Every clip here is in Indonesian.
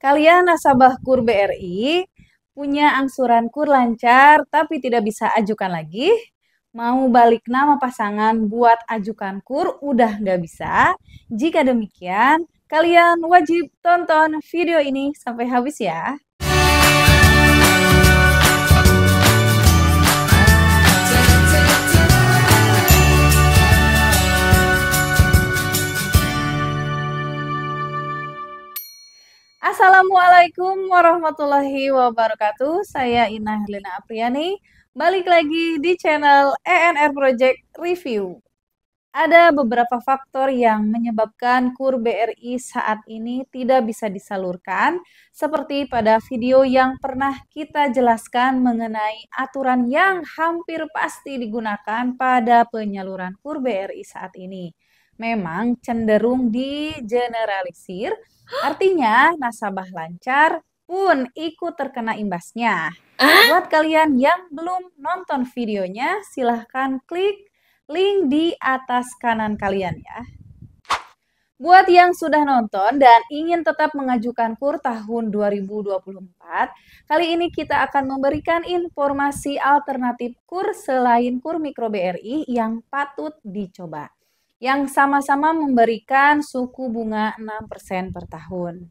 Kalian nasabah KUR BRI punya angsuran KUR lancar tapi tidak bisa ajukan lagi, mau balik nama pasangan buat ajukan KUR udah nggak bisa. Jika demikian, kalian wajib tonton video ini sampai habis ya. Assalamualaikum warahmatullahi wabarakatuh. Saya Ina Helena Apriani. Balik lagi di channel ENR Project Review. Ada beberapa faktor yang menyebabkan KUR BRI saat ini tidak bisa disalurkan, seperti pada video yang pernah kita jelaskan mengenai aturan yang hampir pasti digunakan pada penyaluran KUR BRI saat ini memang cenderung digeneralisir, artinya nasabah lancar pun ikut terkena imbasnya. Buat kalian yang belum nonton videonya, silahkan klik link di atas kanan kalian ya. Buat yang sudah nonton dan ingin tetap mengajukan KUR tahun 2024, kali ini kita akan memberikan informasi alternatif KUR selain KUR Mikro BRI yang patut dicoba yang sama-sama memberikan suku bunga 6% per tahun.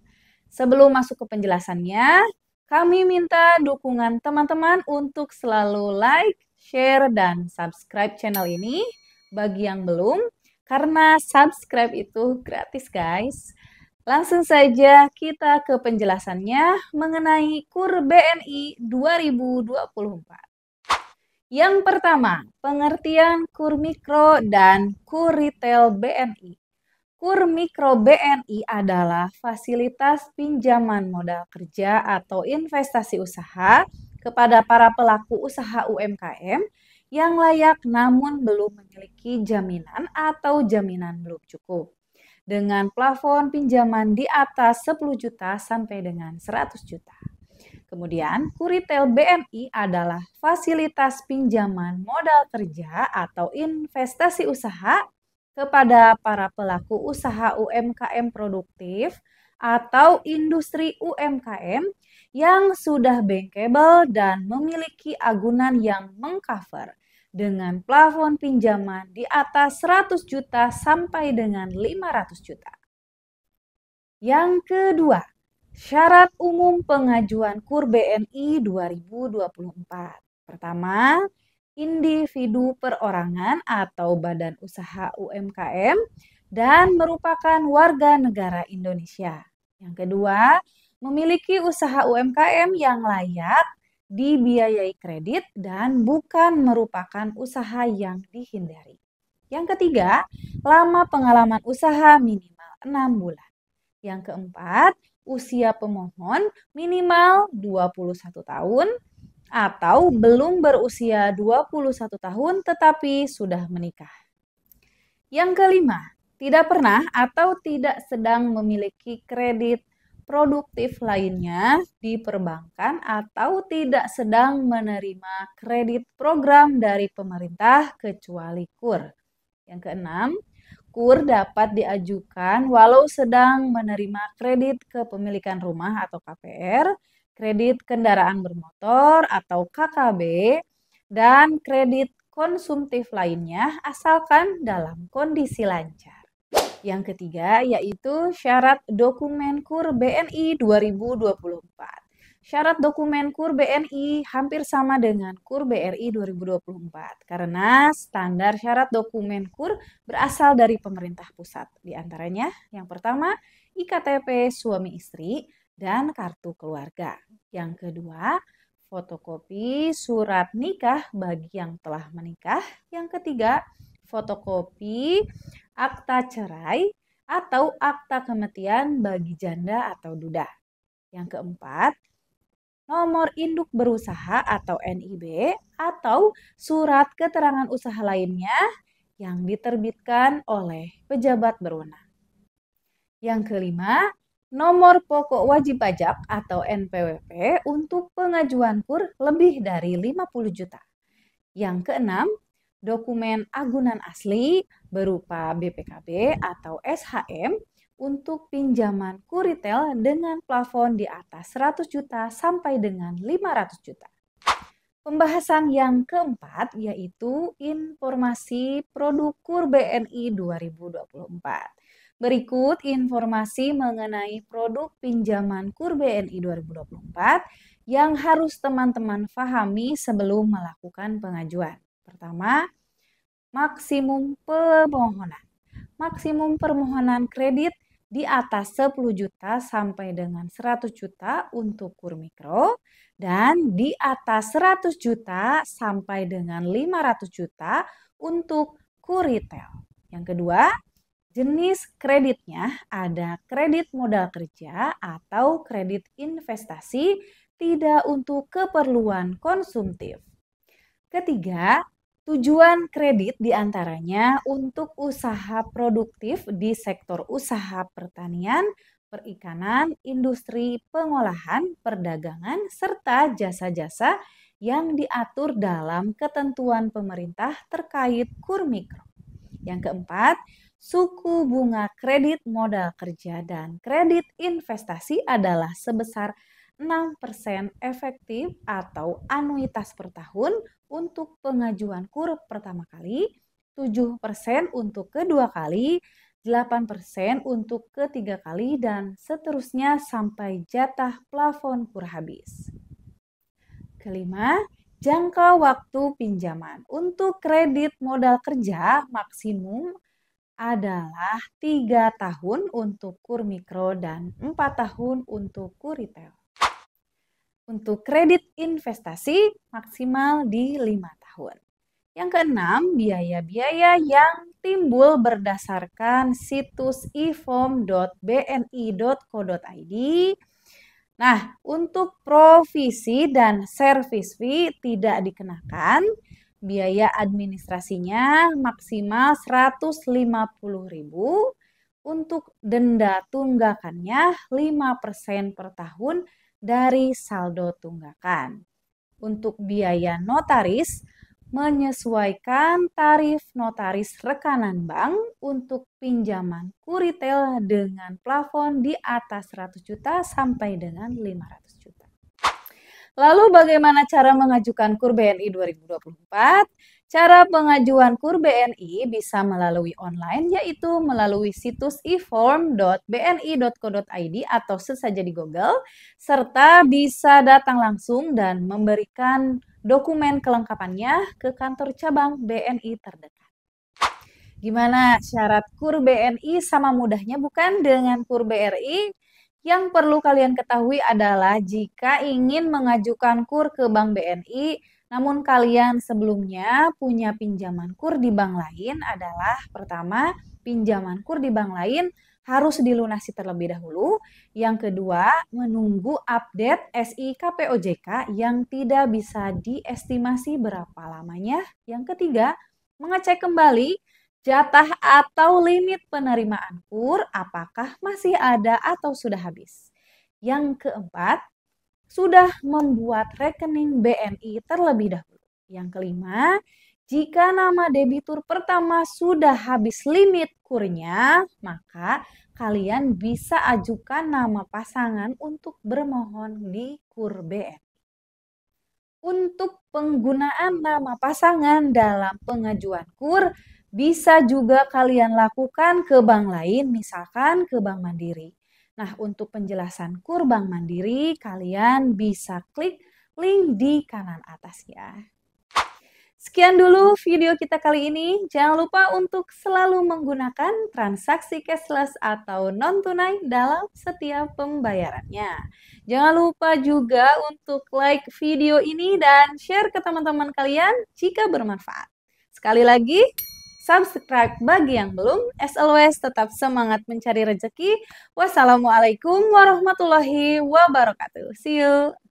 Sebelum masuk ke penjelasannya, kami minta dukungan teman-teman untuk selalu like, share, dan subscribe channel ini bagi yang belum, karena subscribe itu gratis, guys. Langsung saja kita ke penjelasannya mengenai KUR BNI 2024. Yang pertama, pengertian kur mikro dan kur retail BNI. Kur mikro BNI adalah fasilitas pinjaman modal kerja atau investasi usaha kepada para pelaku usaha UMKM yang layak namun belum memiliki jaminan atau jaminan belum cukup. Dengan plafon pinjaman di atas 10 juta sampai dengan 100 juta. Kemudian, Kuritel BMI adalah fasilitas pinjaman modal kerja atau investasi usaha kepada para pelaku usaha UMKM produktif atau industri UMKM yang sudah bankable dan memiliki agunan yang mengcover dengan plafon pinjaman di atas 100 juta sampai dengan 500 juta. Yang kedua, Syarat umum pengajuan KUR BNI 2024. Pertama, individu perorangan atau badan usaha UMKM dan merupakan warga negara Indonesia. Yang kedua, memiliki usaha UMKM yang layak, dibiayai kredit dan bukan merupakan usaha yang dihindari. Yang ketiga, lama pengalaman usaha minimal 6 bulan. Yang keempat, usia pemohon minimal 21 tahun atau belum berusia 21 tahun tetapi sudah menikah. Yang kelima, tidak pernah atau tidak sedang memiliki kredit produktif lainnya di perbankan atau tidak sedang menerima kredit program dari pemerintah kecuali KUR. Yang keenam, kur dapat diajukan walau sedang menerima kredit kepemilikan rumah atau KPR, kredit kendaraan bermotor atau KKB, dan kredit konsumtif lainnya asalkan dalam kondisi lancar. Yang ketiga yaitu syarat dokumen KUR BNI 2024. Syarat dokumen KUR BNI hampir sama dengan KUR BRI 2024 karena standar syarat dokumen KUR berasal dari pemerintah pusat. Di antaranya yang pertama IKTP suami istri dan kartu keluarga. Yang kedua, fotokopi surat nikah bagi yang telah menikah. Yang ketiga, fotokopi akta cerai atau akta kematian bagi janda atau duda. Yang keempat, nomor induk berusaha atau NIB, atau surat keterangan usaha lainnya yang diterbitkan oleh pejabat berwenang. Yang kelima, nomor pokok wajib pajak atau NPWP untuk pengajuan KUR lebih dari 50 juta. Yang keenam, dokumen agunan asli berupa BPKB atau SHM untuk pinjaman kuritel dengan plafon di atas 100 juta sampai dengan 500 juta. Pembahasan yang keempat yaitu informasi produk KUR BNI 2024. Berikut informasi mengenai produk pinjaman KUR BNI 2024 yang harus teman-teman pahami sebelum melakukan pengajuan. Pertama, maksimum permohonan. Maksimum permohonan kredit di atas 10 juta sampai dengan 100 juta untuk kur mikro dan di atas 100 juta sampai dengan 500 juta untuk kur retail. Yang kedua, jenis kreditnya ada kredit modal kerja atau kredit investasi tidak untuk keperluan konsumtif. Ketiga, Tujuan kredit diantaranya untuk usaha produktif di sektor usaha pertanian, perikanan, industri pengolahan, perdagangan, serta jasa-jasa yang diatur dalam ketentuan pemerintah terkait kur mikro. Yang keempat, suku bunga kredit modal kerja dan kredit investasi adalah sebesar 6% efektif atau anuitas per tahun untuk pengajuan kur pertama kali, 7% untuk kedua kali, 8% untuk ketiga kali, dan seterusnya sampai jatah plafon kur habis. Kelima, jangka waktu pinjaman. Untuk kredit modal kerja maksimum adalah tiga tahun untuk kur mikro dan empat tahun untuk kur retail. Untuk kredit investasi maksimal di lima tahun. Yang keenam, biaya-biaya yang timbul berdasarkan situs ifom.bni.co.id. Nah, untuk provisi dan service fee tidak dikenakan. Biaya administrasinya maksimal 150.000. Untuk denda tunggakannya 5% per tahun dari saldo tunggakan. Untuk biaya notaris, menyesuaikan tarif notaris rekanan bank untuk pinjaman kuritel dengan plafon di atas 100 juta sampai dengan 500 juta. Lalu bagaimana cara mengajukan KUR BNI 2024? Cara pengajuan KUR BNI bisa melalui online yaitu melalui situs eform.bni.co.id atau sesaja di Google serta bisa datang langsung dan memberikan dokumen kelengkapannya ke kantor cabang BNI terdekat. Gimana syarat KUR BNI sama mudahnya bukan dengan KUR BRI? Yang perlu kalian ketahui adalah jika ingin mengajukan KUR ke Bank BNI, namun kalian sebelumnya punya pinjaman KUR di bank lain adalah pertama, pinjaman KUR di bank lain harus dilunasi terlebih dahulu. Yang kedua, menunggu update SIKP OJK yang tidak bisa diestimasi berapa lamanya. Yang ketiga, mengecek kembali Jatah atau limit penerimaan KUR apakah masih ada atau sudah habis? Yang keempat, sudah membuat rekening BNI terlebih dahulu. Yang kelima, jika nama debitur pertama sudah habis limit kurnya, maka kalian bisa ajukan nama pasangan untuk bermohon di kur BNI. Untuk penggunaan nama pasangan dalam pengajuan kur, bisa juga kalian lakukan ke bank lain, misalkan ke Bank Mandiri. Nah, untuk penjelasan kur Bank Mandiri, kalian bisa klik link di kanan atas ya. Sekian dulu video kita kali ini. Jangan lupa untuk selalu menggunakan transaksi cashless atau non-tunai dalam setiap pembayarannya. Jangan lupa juga untuk like video ini dan share ke teman-teman kalian jika bermanfaat. Sekali lagi, subscribe bagi yang belum. As always, tetap semangat mencari rezeki. Wassalamualaikum warahmatullahi wabarakatuh. See you.